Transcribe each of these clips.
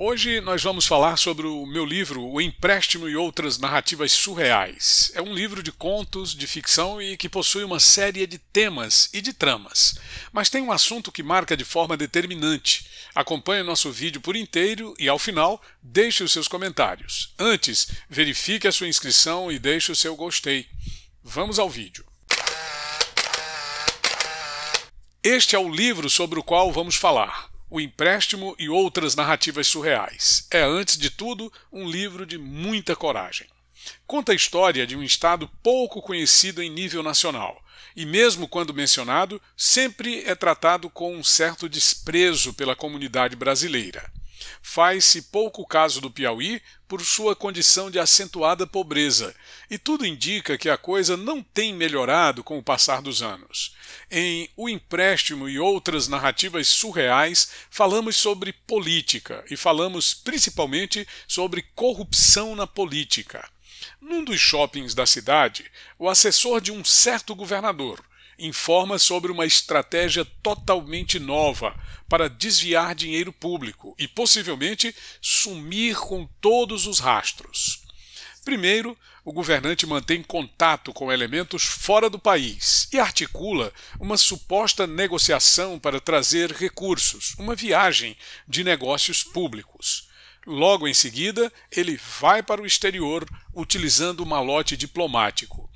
Hoje nós vamos falar sobre o meu livro O Empréstimo e Outras Narrativas Surreais. É um livro de contos, de ficção e que possui uma série de temas e de tramas. Mas tem um assunto que marca de forma determinante. Acompanhe nosso vídeo por inteiro e, ao final, deixe os seus comentários. Antes, verifique a sua inscrição e deixe o seu gostei. Vamos ao vídeo. Este é o livro sobre o qual vamos falar. O Empréstimo e Outras Narrativas Surreais. É, antes de tudo, um livro de muita coragem. Conta a história de um estado pouco conhecido em nível nacional, e mesmo quando mencionado, sempre é tratado com um certo desprezo pela comunidade brasileira. Faz-se pouco caso do Piauí por sua condição de acentuada pobreza, e tudo indica que a coisa não tem melhorado com o passar dos anos. Em O Empréstimo e outras narrativas surreais, falamos sobre política e falamos principalmente sobre corrupção na política. Num dos shoppings da cidade, o assessor de um certo governador, informa sobre uma estratégia totalmente nova para desviar dinheiro público e possivelmente sumir com todos os rastros. Primeiro, o governante mantém contato com elementos fora do país e articula uma suposta negociação para trazer recursos, uma viagem de negócios públicos. Logo em seguida, ele vai para o exterior utilizando o malote diplomático.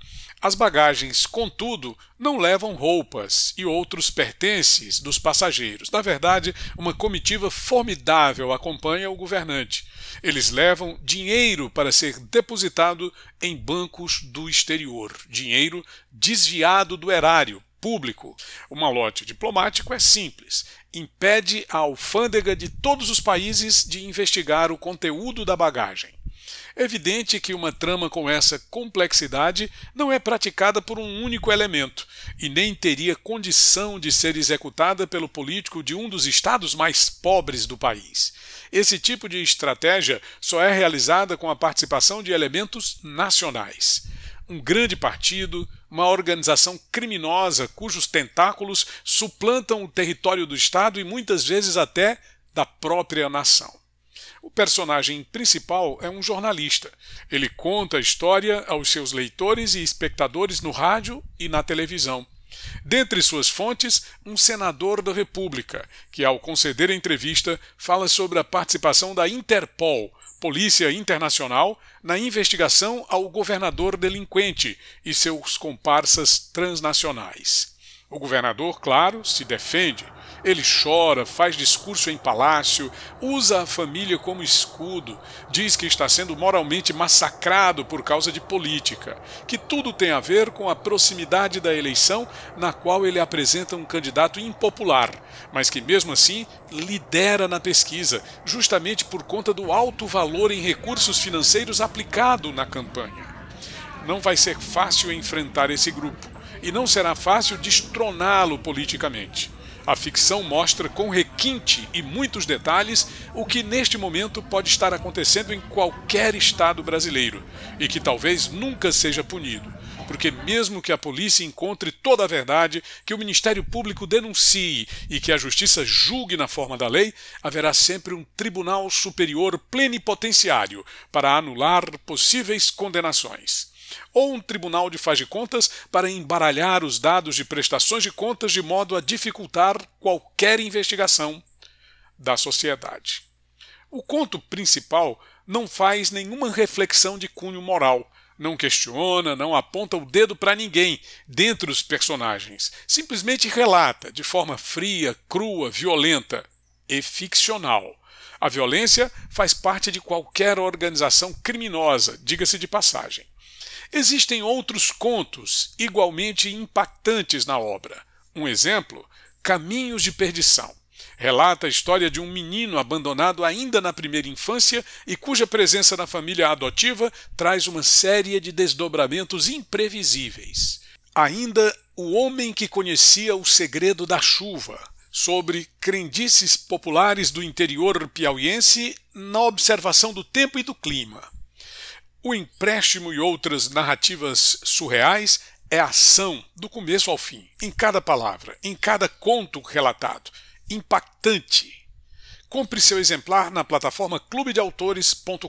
As bagagens, contudo, não levam roupas e outros pertences dos passageiros. Na verdade, uma comitiva formidável acompanha o governante. Eles levam dinheiro para ser depositado em bancos do exterior, dinheiro desviado do erário público. O malote diplomático é simples. Impede a alfândega de todos os países de investigar o conteúdo da bagagem. É evidente que uma trama com essa complexidade não é praticada por um único elemento e nem teria condição de ser executada pelo político de um dos estados mais pobres do país. Esse tipo de estratégia só é realizada com a participação de elementos nacionais. Um grande partido, uma organização criminosa cujos tentáculos suplantam o território do Estado e muitas vezes até da própria nação. O personagem principal é um jornalista. Ele conta a história aos seus leitores e espectadores no rádio e na televisão. Dentre suas fontes, um senador da República, que, ao conceder a entrevista, fala sobre a participação da Interpol, Polícia Internacional, na investigação ao governador delinquente e seus comparsas transnacionais. O governador, claro, se defende. Ele chora, faz discurso em palácio, usa a família como escudo, diz que está sendo moralmente massacrado por causa de política, que tudo tem a ver com a proximidade da eleição na qual ele apresenta um candidato impopular, mas que mesmo assim lidera na pesquisa, justamente por conta do alto valor em recursos financeiros aplicado na campanha. Não vai ser fácil enfrentar esse grupo e não será fácil destroná-lo politicamente. A ficção mostra com requinte e muitos detalhes o que neste momento pode estar acontecendo em qualquer estado brasileiro e que talvez nunca seja punido, porque, mesmo que a polícia encontre toda a verdade, que o Ministério Público denuncie e que a justiça julgue na forma da lei, haverá sempre um tribunal superior plenipotenciário para anular possíveis condenações ou um tribunal de faz de contas para embaralhar os dados de prestações de contas de modo a dificultar qualquer investigação da sociedade. O conto principal não faz nenhuma reflexão de cunho moral, não questiona, não aponta o dedo para ninguém dentre os personagens. Simplesmente relata, de forma fria, crua, violenta e ficcional. A violência faz parte de qualquer organização criminosa, diga-se de passagem. Existem outros contos igualmente impactantes na obra. Um exemplo, Caminhos de Perdição. Relata a história de um menino abandonado ainda na primeira infância e cuja presença na família adotiva traz uma série de desdobramentos imprevisíveis. Ainda O Homem que Conhecia o Segredo da Chuva, sobre crendices populares do interior piauiense na observação do tempo e do clima. O empréstimo e outras narrativas surreais é ação do começo ao fim, em cada palavra, em cada conto relatado, impactante. Compre seu exemplar na plataforma clubedeautores.com.br,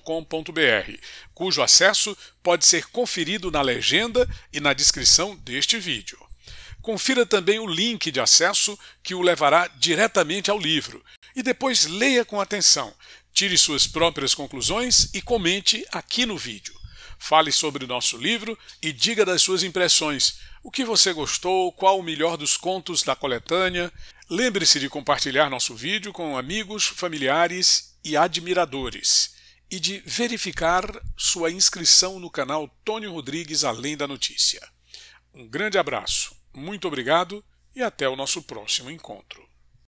cujo acesso pode ser conferido na legenda e na descrição deste vídeo. Confira também o link de acesso que o levará diretamente ao livro e depois leia com atenção, Tire suas próprias conclusões e comente aqui no vídeo. Fale sobre o nosso livro e diga das suas impressões. O que você gostou? Qual o melhor dos contos da coletânea? Lembre-se de compartilhar nosso vídeo com amigos, familiares e admiradores e de verificar sua inscrição no canal Tony Rodrigues Além da Notícia. Um grande abraço, muito obrigado e até o nosso próximo encontro.